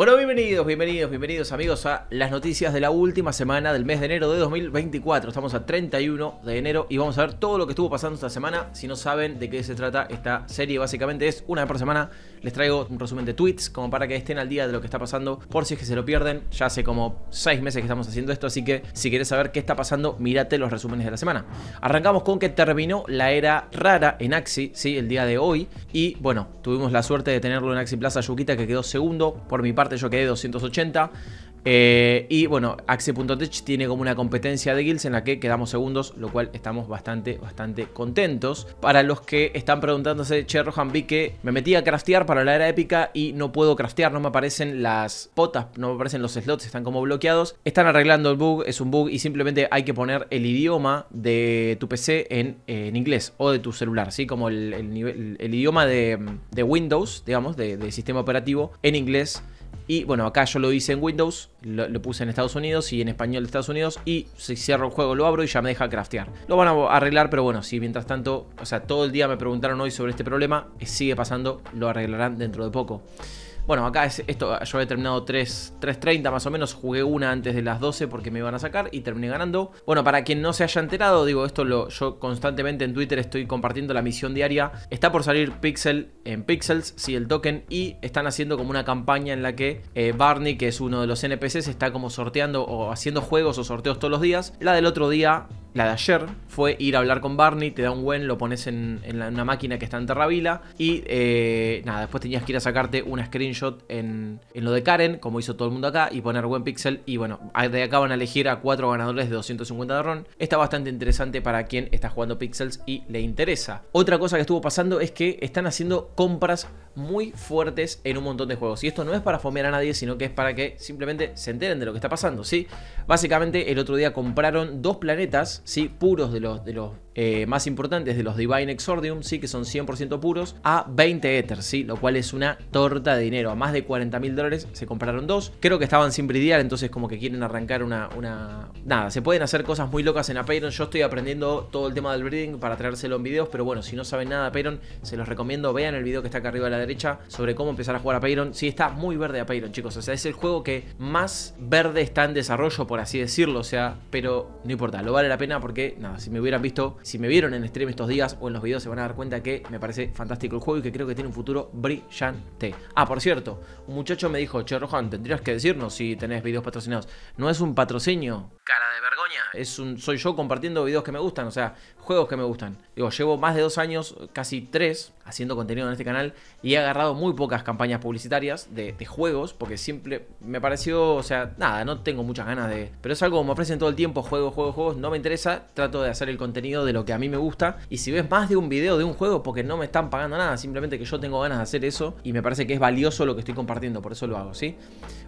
Bueno, bienvenidos, bienvenidos, bienvenidos amigos a las noticias de la última semana del mes de enero de 2024. Estamos a 31 de enero y vamos a ver todo lo que estuvo pasando esta semana. Si no saben de qué se trata esta serie, básicamente es una vez por semana les traigo un resumen de tweets como para que estén al día de lo que está pasando por si es que se lo pierden. Ya hace como 6 meses que estamos haciendo esto, así que si quieres saber qué está pasando, mírate los resúmenes de la semana. Arrancamos con que terminó la era rara en Axi, sí, el día de hoy. Y bueno, tuvimos la suerte de tenerlo en Axi Plaza Yuquita que quedó segundo por mi parte yo quedé 280. Eh, y bueno, Axe.tech tiene como una competencia de guilds en la que quedamos segundos, lo cual estamos bastante, bastante contentos. Para los que están preguntándose, che, Rohan, vi que me metí a craftear para la era épica y no puedo craftear, no me aparecen las potas, no me aparecen los slots, están como bloqueados. Están arreglando el bug, es un bug y simplemente hay que poner el idioma de tu PC eh, en, inglés o de tu celular, Así Como el, idioma de, Windows, digamos, del sistema operativo en inglés. Y bueno, acá yo lo hice en Windows, lo, puse en Estados Unidos y en español de Estados Unidos. Y si cierro el juego, lo abro y ya me deja craftear. Lo van a arreglar, pero bueno, si mientras tanto, o sea, todo el día me preguntaron hoy sobre este problema, eh, sigue pasando, lo arreglarán dentro de poco. Bueno, acá es esto, yo he terminado 3.30 más o menos, jugué una antes de las 12 porque me iban a sacar y terminé ganando. Bueno, para quien no se haya enterado, digo, esto lo, yo constantemente en Twitter estoy compartiendo la misión diaria. Está por salir Pixel en Pixels, sí, el token, y están haciendo como una campaña en la que eh, Barney, que es uno de los NPCs, está como sorteando o haciendo juegos o sorteos todos los días. La del otro día la de ayer fue ir a hablar con Barney, te da un buen, lo pones en, una máquina que está en Terravila. Y eh, nada, después tenías que ir a sacarte una screenshot en, lo de Karen, como hizo todo el mundo acá, y poner buen pixel. Y bueno, de acá van a elegir a cuatro ganadores de 250 de RON. Está bastante interesante para quien está jugando pixels y le interesa. Otra cosa que estuvo pasando es que están haciendo compras muy fuertes en un montón de juegos. Y esto no es para fomear a nadie, sino que es para que simplemente se enteren de lo que está pasando, ¿sí? Básicamente el otro día compraron dos planetas sí, puros de los, de los eh, más importantes de los Divine Exordium, ¿sí? que son 100% puros, a 20 Ethers, ¿sí? lo cual es una torta de dinero. A más de 40 mil dólares se compraron dos. Creo que estaban sin bridear, entonces como que quieren arrancar una, una... Nada, se pueden hacer cosas muy locas en Apeiron. Yo estoy aprendiendo todo el tema del breeding para traérselo en videos, pero bueno, si no saben nada de Apeiron, se los recomiendo. Vean el video que está acá arriba a la derecha sobre cómo empezar a jugar Apeiron. Sí, está muy verde Apeiron, chicos. O sea, es el juego que más verde está en desarrollo, por así decirlo. O sea, pero no importa, lo vale la pena porque, nada, si me hubieran visto si me vieron en stream estos días o en los videos se van a dar cuenta que me parece fantástico el juego y que creo que tiene un futuro brillante. Ah, por cierto, un muchacho me dijo, che Rohan, tendrías que decirnos si tenés videos patrocinados. No es un patrocinio, cara de vergoña, es un, soy yo compartiendo videos que me gustan, o sea, juegos que me gustan. Digo, llevo más de dos años, casi tres, haciendo contenido en este canal y he agarrado muy pocas campañas publicitarias de, de juegos porque siempre me pareció, o sea, nada, no tengo muchas ganas de... Pero es algo que me ofrecen todo el tiempo, juegos, juegos, juegos, no me interesa, trato de hacer el contenido lo que a mí me gusta. Y si ves más de un video de un juego, porque no me están pagando nada, simplemente que yo tengo ganas de hacer eso y me parece que es valioso lo que estoy compartiendo, por eso lo hago, ¿sí?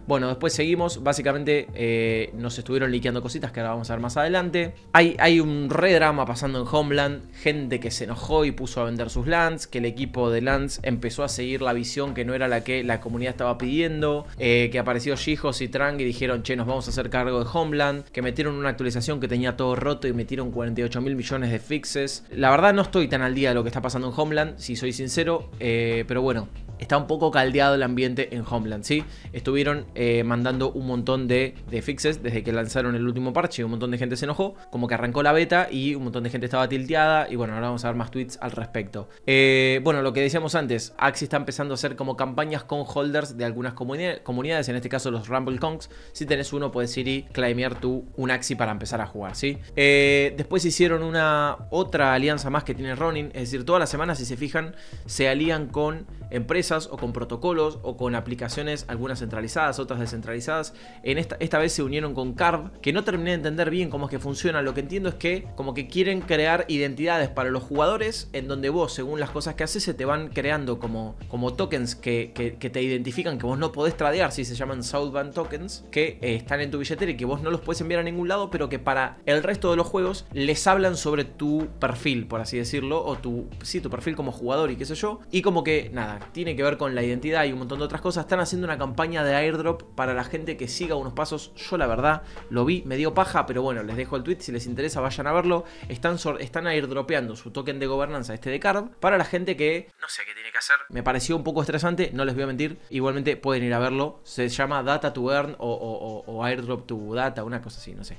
Bueno, después seguimos. Básicamente eh, nos estuvieron liqueando cositas que ahora vamos a ver más adelante. Hay, hay un drama pasando en Homeland, gente que se enojó y puso a vender sus lands, que el equipo de lands empezó a seguir la visión que no era la que la comunidad estaba pidiendo, eh, que apareció Shijos y Trang y dijeron, che, nos vamos a hacer cargo de Homeland, que metieron una actualización que tenía todo roto y metieron 48 mil millones de de fixes. La verdad no estoy tan al día de lo que está pasando en Homeland, si soy sincero, eh, pero bueno, está un poco caldeado el ambiente en Homeland, ¿sí? Estuvieron eh, mandando un montón de, de, fixes desde que lanzaron el último parche, un montón de gente se enojó, como que arrancó la beta y un montón de gente estaba tilteada y bueno, ahora vamos a ver más tweets al respecto. Eh, bueno, lo que decíamos antes, Axie está empezando a hacer como campañas con holders de algunas comunidades, en este caso los Rumble Kongs, si tenés uno puedes ir y claimear tú un Axie para empezar a jugar, ¿sí? después hicieron una otra alianza más que tiene Ronin, es decir, todas las semanas si se fijan se alían con empresas o con protocolos o con aplicaciones, algunas centralizadas, otras descentralizadas. En esta, esta vez se unieron con Carb, que no terminé de entender bien cómo es que funciona, lo que entiendo es que como que quieren crear identidades para los jugadores en donde vos, según las cosas que haces, se te van creando como, como tokens que, te identifican que vos no podés tradear, si se llaman Southbound Tokens, que eh, están en tu billetera y que vos no los puedes enviar a ningún lado, pero que para el resto de los juegos les hablan sobre tu perfil, por así decirlo, o tu, sí, tu perfil como jugador y qué sé yo. Y como que, nada, tiene que ver con la identidad y un montón de otras cosas. Están haciendo una campaña de airdrop para la gente que siga unos pasos. Yo la verdad lo vi, me dio paja, pero bueno, les dejo el tweet. Si les interesa, vayan a verlo. Están, están airdropeando su token de gobernanza, este de card, para la gente que, no sé qué tiene que hacer. Me pareció un poco estresante, no les voy a mentir. Igualmente pueden ir a verlo. Se llama Data to Earn o, Airdrop to Data, una cosa así, no sé.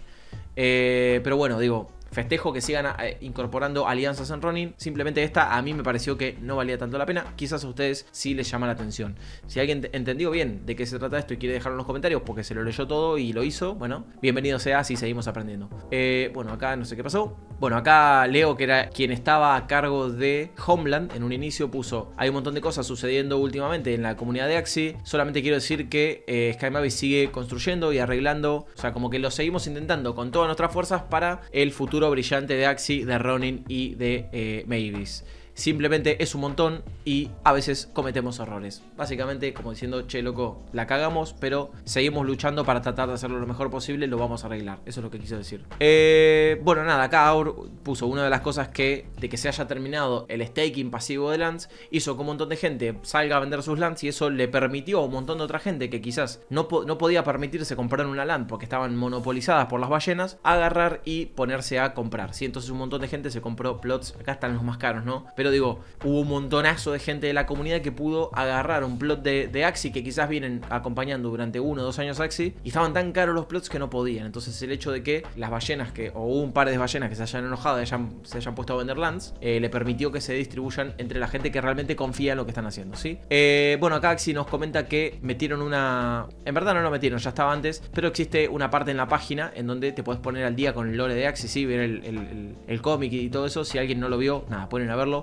Eh, pero bueno, digo, Festejo que sigan eh, incorporando alianzas en running. Simplemente esta a mí me pareció que no valía tanto la pena. Quizás a ustedes sí les llama la atención. Si alguien entendió bien de qué se trata esto y quiere dejarlo en los comentarios porque se lo leyó todo y lo hizo, bueno, bienvenido sea si seguimos aprendiendo. Eh, bueno, acá no sé qué pasó. Bueno, acá Leo, que era quien estaba a cargo de Homeland, en un inicio puso, hay un montón de cosas sucediendo últimamente en la comunidad de Axi. Solamente quiero decir que eh, Sky sigue construyendo y arreglando. O sea, como que lo seguimos intentando con todas nuestras fuerzas para el futuro brillante de Axi, de Ronin y de eh, Mavis simplemente es un montón y a veces cometemos errores. Básicamente como diciendo, che, loco, la cagamos, pero seguimos luchando para tratar de hacerlo lo mejor posible, lo vamos a arreglar. Eso es lo que quiso decir. Eh, bueno, nada, acá Aur puso una de las cosas que, de que se haya terminado el staking pasivo de lands, hizo que un montón de gente salga a vender sus lands y eso le permitió a un montón de otra gente que quizás no, no podía permitirse comprar una land porque estaban monopolizadas por las ballenas, agarrar y ponerse a comprar. si Entonces un montón de gente se compró plots, acá están los más caros, ¿no? Pero digo, hubo un montonazo de gente de la comunidad que pudo agarrar un plot de, de Axi que quizás vienen acompañando durante uno o dos años Axi y estaban tan caros los plots que no podían. Entonces el hecho de que las ballenas que, o un par de ballenas que se hayan enojado y se hayan puesto a vender lands, eh, le permitió que se distribuyan entre la gente que realmente confía en lo que están haciendo, ¿sí? Eh, bueno, acá Axi nos comenta que metieron una... En verdad no lo metieron, ya estaba antes, pero existe una parte en la página en donde te puedes poner al día con el lore de Axi, sí, ver el, cómic y todo eso. Si alguien no lo vio, nada, pueden a verlo.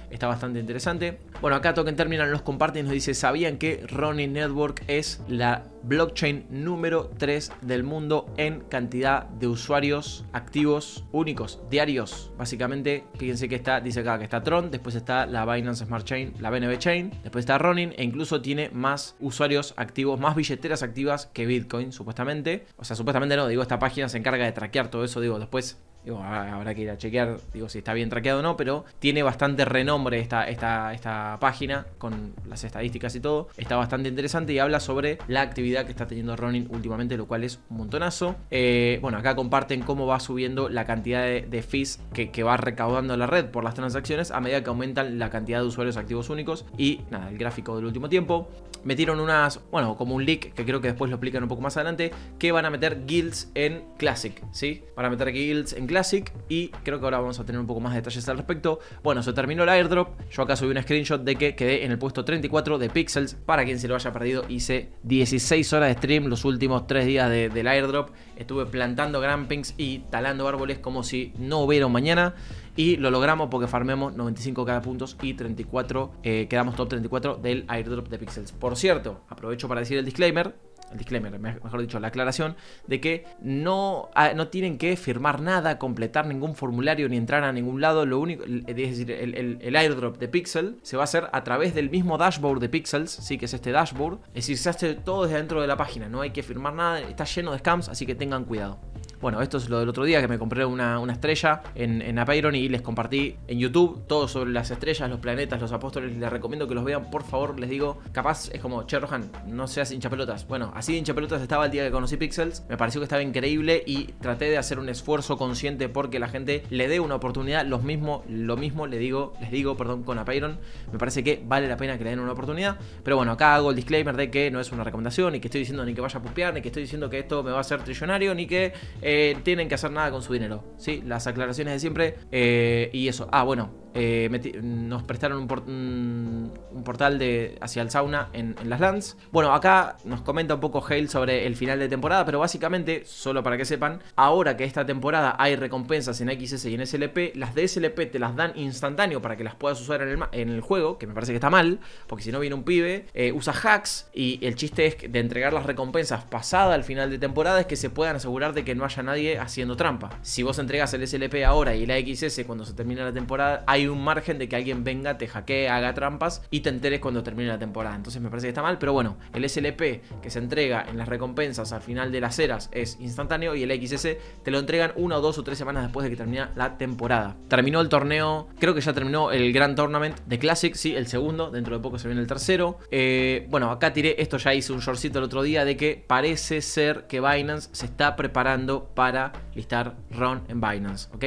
Está bastante interesante. Bueno, acá Token Terminal nos comparte y nos dice, ¿sabían que Ronin Network es la blockchain número 3 del mundo en cantidad de usuarios activos únicos, diarios? Básicamente, fíjense que está, dice acá que está Tron, después está la Binance Smart Chain, la BNB Chain, después está Ronin e incluso tiene más usuarios activos, más billeteras activas que Bitcoin, supuestamente. O sea, supuestamente no, digo, esta página se encarga de traquear todo eso, digo, después... habrá que ir a chequear, digo, si está bien traqueado o no, pero tiene bastante renombre esta, esta, esta página con las estadísticas y todo. Está bastante interesante y habla sobre la actividad que está teniendo Ronin últimamente, lo cual es un montonazo. Eh, bueno, acá comparten cómo va subiendo la cantidad de, fees que, va recaudando la red por las transacciones a medida que aumentan la cantidad de usuarios activos únicos y nada, el gráfico del último tiempo. Metieron unas, bueno, como un leak que creo que después lo explican un poco más adelante, que van a meter guilds en Classic, ¿sí? Van a meter guilds en Classic y creo que ahora vamos a tener un poco más de detalles al respecto. Bueno, se terminó la Air yo acá subí un screenshot de que quedé en el puesto 34 de Pixels. Para quien se lo haya perdido, hice 16 horas de stream los últimos 3 días del airdrop. Estuve plantando grampings y talando árboles como si no hubiera un mañana. Y lo logramos porque farmemos 95 cada puntos y 34, eh, quedamos top 34 del airdrop de Pixels. Por cierto, aprovecho para decir el disclaimer el disclaimer, mejor dicho, la aclaración de que no, ah, no tienen que firmar nada, completar ningún formulario ni entrar a ningún lado. Lo único, es decir, el, el airdrop de Pixel se va a hacer a través del mismo dashboard de Pixels, sí, que es este dashboard. Es decir, se hace todo desde dentro de la página, no hay que firmar nada, está lleno de scams, así que tengan cuidado. Bueno, esto es lo del otro día que me compré una, estrella en, en Apeiron y les compartí en YouTube todo sobre las estrellas, los planetas, los apóstoles. Les recomiendo que los vean, por favor, les digo. Capaz es como, che, Rohan, no seas hinchapelotas. Bueno, así de hinchapelotas estaba el día que conocí Pixels. Me pareció que estaba increíble y traté de hacer un esfuerzo consciente porque la gente le dé una oportunidad. Los mismo, lo mismo le digo, les digo, perdón, con Apeiron. Me parece que vale la pena que le den una oportunidad. Pero bueno, acá hago el disclaimer de que no es una recomendación ni que estoy diciendo ni que vaya a pupear, ni que estoy diciendo que esto me va a hacer trillonario, ni que... Eh, tienen que hacer nada con su dinero. ¿sí? Las aclaraciones de siempre. Eh, y eso. Ah, bueno, eh, nos prestaron un, portal de hacia el sauna en, las lands. Bueno, acá nos comenta un poco Hale sobre el final de temporada, pero básicamente, solo para que sepan, ahora que esta temporada hay recompensas en XS y en SLP, las de SLP te las dan instantáneo para que las puedas usar en el, juego, que me parece que está mal, porque si no viene un pibe, eh, usa hacks y el chiste es de entregar las recompensas pasada al final de temporada es que se puedan asegurar de que no haya nadie haciendo trampa. Si vos entregas el SLP ahora y la XS cuando se termina la temporada, hay hay un margen de que alguien venga, te hackee, haga trampas y te enteres cuando termine la temporada. Entonces me parece que está mal, pero bueno, el SLP que se entrega en las recompensas al final de las eras es instantáneo y el XS te lo entregan una o dos o tres semanas después de que termina la temporada. Terminó el torneo, creo que ya terminó el gran Tournament de Classic, sí, el segundo, dentro de poco se viene el tercero. Eh, bueno, acá tiré, esto ya hice un shortcito el otro día de que parece ser que Binance se está preparando para listar RON en Binance, ¿ok?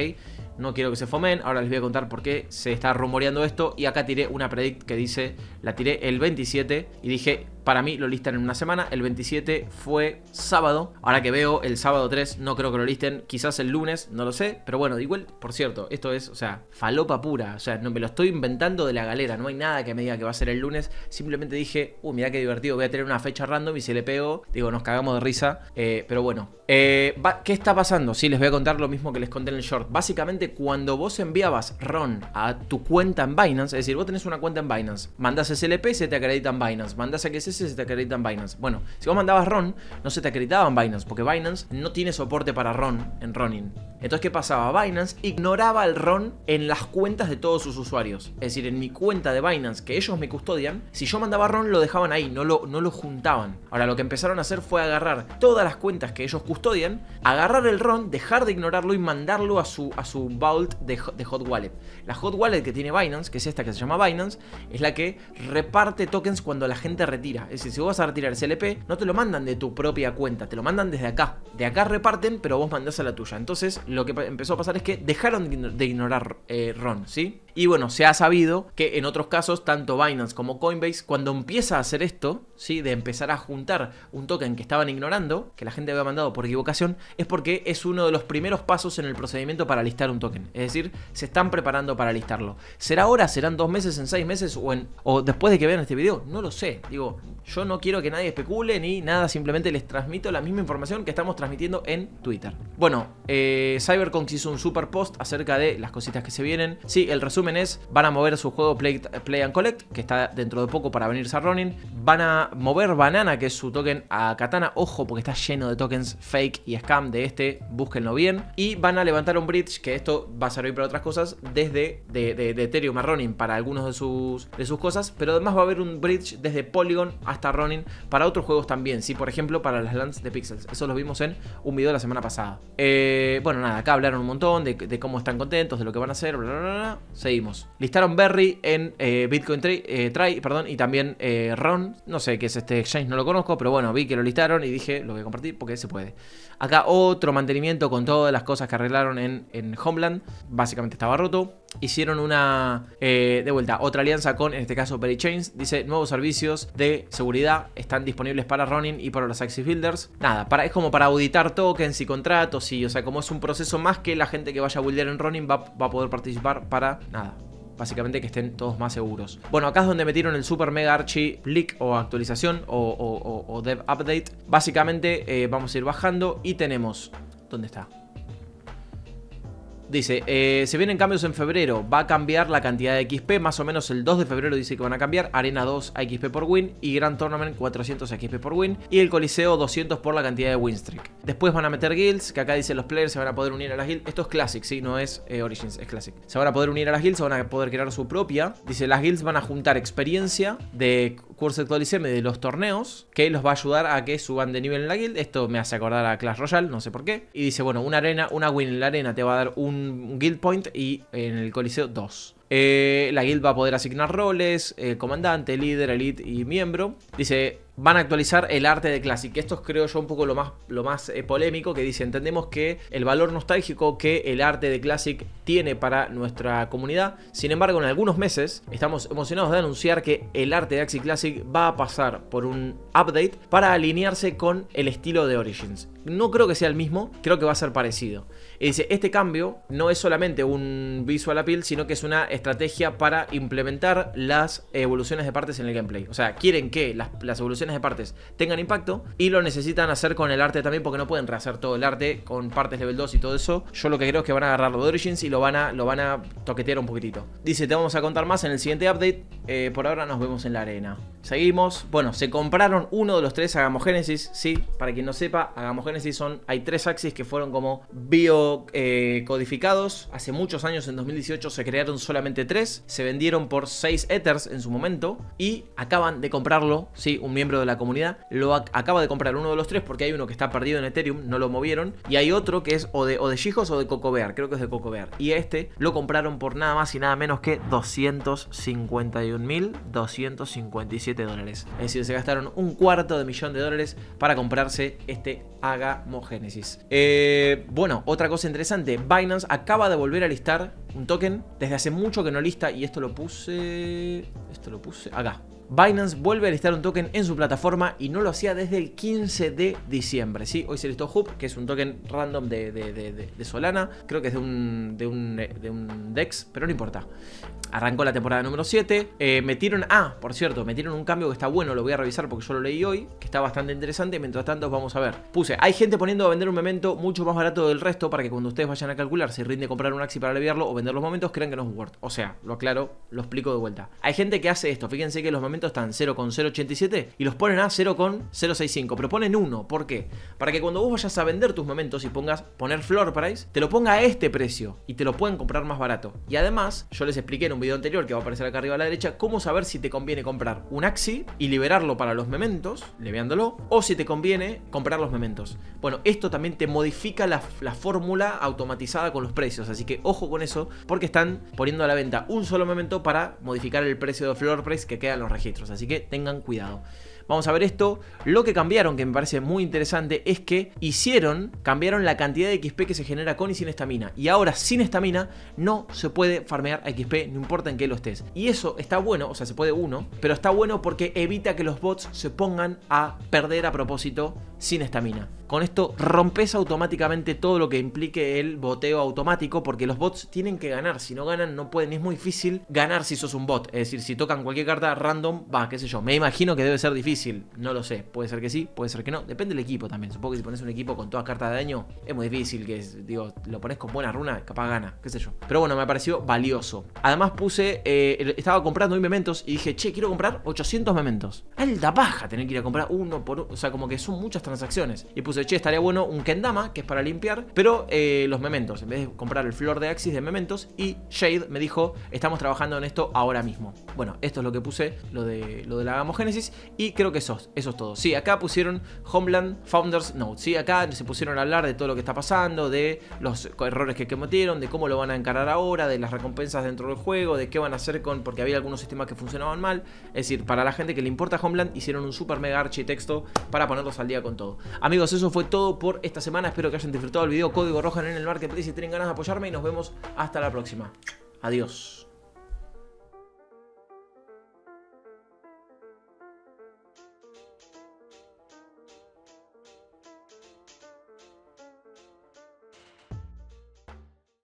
no quiero que se fomen, ahora les voy a contar por qué se está rumoreando esto y acá tiré una predict que dice, la tiré el 27 y dije, para mí lo listan en una semana. El 27 fue sábado. Ahora que veo el sábado 3, no creo que lo listen. Quizás el lunes, no lo sé. Pero bueno, igual, por cierto, esto es, o sea, falopa pura. O sea, no me lo estoy inventando de la galera. No hay nada que me diga que va a ser el lunes. Simplemente dije, uy, uh, mirá qué divertido. Voy a tener una fecha random y si le pego. Digo, nos cagamos de risa. Eh, pero bueno, eh, ¿qué está pasando? Sí, les voy a contar lo mismo que les conté en el short. Básicamente, cuando vos enviabas RON a tu cuenta en Binance, es decir, vos tenés una cuenta en Binance, mandás SLP, se te acredita en Binance, mandás a que se se te acreditan Binance. Bueno, si vos mandabas RON, no se te acreditaban Binance, porque Binance no tiene soporte para RON en Ronin. Entonces, ¿qué pasaba? Binance ignoraba el RON en las cuentas de todos sus usuarios. Es decir, en mi cuenta de Binance, que ellos me custodian, si yo mandaba RON, lo dejaban ahí, no lo, no lo juntaban. Ahora, lo que empezaron a hacer fue agarrar todas las cuentas que ellos custodian, agarrar el RON, dejar de ignorarlo y mandarlo a su, a su vault de, de Hot Wallet. La Hot Wallet que tiene Binance, que es esta que se llama Binance, es la que reparte tokens cuando la gente retira. Es decir, si vos vas a retirar el CLP, no te lo mandan de tu propia cuenta, te lo mandan desde acá. De acá reparten, pero vos mandás a la tuya. Entonces, lo que empezó a pasar es que dejaron de ignorar eh, Ron, ¿sí? Y bueno, se ha sabido que en otros casos, tanto Binance como Coinbase, cuando empieza a hacer esto, ¿sí? de empezar a juntar un token que estaban ignorando, que la gente había mandado por equivocación, es porque es uno de los primeros pasos en el procedimiento para listar un token. Es decir, se están preparando para listarlo. ¿Será ahora? ¿Serán dos meses, en seis meses o, o después de que vean este video? No lo sé. Digo, yo no quiero que nadie especule ni nada, simplemente les transmito la misma información que estamos transmitiendo en Twitter. Bueno, eh, hizo un super post acerca de las cositas que se vienen. Sí, el resumen van a mover su juego Play, and Collect, que está dentro de poco para venirse a Ronin. Van a mover Banana, que es su token, a Katana. Ojo, porque está lleno de tokens fake y scam de este, búsquenlo bien. Y van a levantar un bridge, que esto va a servir para otras cosas, desde de, de, Ethereum a Ronin para algunos de sus, de sus cosas. Pero además va a haber un bridge desde Polygon hasta Ronin para otros juegos también. Sí, por ejemplo, para las lands de Pixels. Eso lo vimos en un video la semana pasada. Eh, bueno, nada, acá hablaron un montón de, cómo están contentos, de lo que van a hacer, bla, Listaron Berry en eh, Bitcoin eh, Try, perdón, y también eh, Ron. No sé qué es este exchange, no lo conozco, pero bueno, vi que lo listaron y dije, lo voy a compartir porque se puede. Acá otro mantenimiento con todas las cosas que arreglaron en, en Homeland. Básicamente estaba roto hicieron una, eh, de vuelta, otra alianza con, en este caso, Perry Chains. Dice, nuevos servicios de seguridad están disponibles para Ronin y para los Axis Builders. Nada, para, es como para auditar tokens y contratos y, o sea, como es un proceso más que la gente que vaya a builder en Ronin va, a poder participar para, nada, básicamente que estén todos más seguros. Bueno, acá es donde metieron el super mega archi leak o actualización o, dev update. Básicamente eh, vamos a ir bajando y tenemos... ¿Dónde está? Dice, eh, se vienen cambios en febrero, va a cambiar la cantidad de XP, más o menos el 2 de febrero dice que van a cambiar, Arena 2 a XP por win y Grand Tournament 400 XP por win y el Coliseo 200 por la cantidad de win streak. Después van a meter guilds, que acá dice los players se van a poder unir a las guilds, esto es Classic, sí, no es eh, Origins, es Classic. Se van a poder unir a las guilds, se van a poder crear su propia, dice las guilds van a juntar experiencia de Coliseum de los torneos que los va a ayudar a que suban de nivel en la guild. Esto me hace acordar a Clash Royale, no sé por qué. Y dice, bueno, una arena, una win en la arena te va a dar un guild point y en el coliseo dos. Eh, la guild va a poder asignar roles, eh, comandante, líder, elite y miembro. Dice, van a actualizar el arte de Classic. Esto es creo yo un poco lo más, lo más eh, polémico que dice, entendemos que el valor nostálgico que el arte de Classic tiene para nuestra comunidad, sin embargo en algunos meses estamos emocionados de anunciar que el arte de Axie Classic va a pasar por un update para alinearse con el estilo de Origins. No creo que sea el mismo, creo que va a ser parecido. Y dice, este cambio no es solamente un visual appeal, sino que es una estrategia para implementar las evoluciones de partes en el gameplay. O sea, quieren que las, las evoluciones de partes tengan impacto y lo necesitan hacer con el arte también porque no pueden rehacer todo el arte con partes level 2 y todo eso. Yo lo que creo es que van a agarrar lo de Origins y lo van a, lo van a toquetear un poquitito. Dice, te vamos a contar más en el siguiente update. Eh, por ahora nos vemos en la arena. Seguimos. Bueno, se compraron uno de los tres Agamogénesis. sí. Para quien no sepa, Agamogénesis son, hay tres axis que fueron como bio eh, codificados. Hace muchos años, en 2018, se crearon solamente tres. Se vendieron por 6 Ethers en su momento y acaban de comprarlo, sí, un miembro de la comunidad lo acaba de comprar uno de los tres porque hay uno que está perdido en Ethereum, no lo movieron. Y hay otro que es o de, o de o de Cocobear, creo que es de Cocobear. Y este lo compraron por nada más y nada menos que 251.257 dólares. Es decir, se gastaron un cuarto de millón de dólares para comprarse este Agamogénesis. Eh, bueno, otra cosa interesante, Binance acaba de volver a listar un token desde hace mucho que no lista y esto lo puse... Esto lo puse acá. Binance vuelve a listar un token en su plataforma y no lo hacía desde el 15 de diciembre. ¿sí? Hoy se listó HUB que es un token random de, Solana. Creo que es de un, de, un, DEX, pero no importa. Arrancó la temporada número 7. Eh, metieron, ah, por cierto, metieron un cambio que está bueno, lo voy a revisar porque yo lo leí hoy, que está bastante interesante. Mientras tanto, vamos a ver. Puse, hay gente poniendo a vender un memento mucho más barato del resto para que cuando ustedes vayan a calcular si rinde comprar un Axi para aliviarlo o vender los momentos, crean que no es Word. O sea, lo aclaro, lo explico de vuelta. Hay gente que hace esto, fíjense que los momentos están 0,087 y los ponen a 0,065, pero ponen uno. ¿Por qué? Para que cuando vos vayas a vender tus momentos y pongas poner floor price, te lo ponga a este precio y te lo pueden comprar más barato. Y además, yo les expliqué en un video anterior que va a aparecer acá arriba a la derecha, cómo saber si te conviene comprar un Axi y liberarlo para los mementos, leviándolo o si te conviene comprar los mementos. Bueno, esto también te modifica la, fórmula automatizada con los precios, así que ojo con eso, porque están poniendo a la venta un solo momento para modificar el precio de floor price que queda los registros así que tengan cuidado. Vamos a ver esto. Lo que cambiaron, que me parece muy interesante, es que hicieron, cambiaron la cantidad de XP que se genera con y sin estamina. Y ahora sin estamina no se puede farmear XP, no importa en qué lo estés. Y eso está bueno, o sea, se puede uno, pero está bueno porque evita que los bots se pongan a perder a propósito sin estamina. Con esto rompes automáticamente todo lo que implique el boteo automático porque los bots tienen que ganar. Si no ganan no pueden. Es muy difícil ganar si sos un bot. Es decir, si tocan cualquier carta random, va, qué sé yo. Me imagino que debe ser difícil no lo sé. Puede ser que sí, puede ser que no. Depende del equipo también. Supongo que si pones un equipo con toda carta de daño, es muy difícil que, digo, lo pones con buena runa, capaz gana, qué sé yo. Pero bueno, me pareció valioso. Además puse, eh, estaba comprando un mementos y dije, che, quiero comprar 800 mementos. Alta paja tener que ir a comprar uno por uno. O sea, como que son muchas transacciones. Y puse, che, estaría bueno un kendama, que es para limpiar, pero eh, los mementos. En vez de comprar el flor de Axis de mementos. Y Shade me dijo, estamos trabajando en esto ahora mismo. Bueno, esto es lo que puse, lo de, lo de la gamogénesis. Y creo que eso, eso es todo. Sí, acá pusieron Homeland Founders Note. Sí, acá se pusieron a hablar de todo lo que está pasando, de los errores que cometieron, de cómo lo van a encarar ahora, de las recompensas dentro del juego, de qué van a hacer con. porque había algunos sistemas que funcionaban mal. Es decir, para la gente que le importa Homeland, hicieron un super mega architexto para ponerlos al día con todo. Amigos, eso fue todo por esta semana. Espero que hayan disfrutado el video. Código rojo en el marketplace si tienen ganas de apoyarme y nos vemos hasta la próxima. Adiós.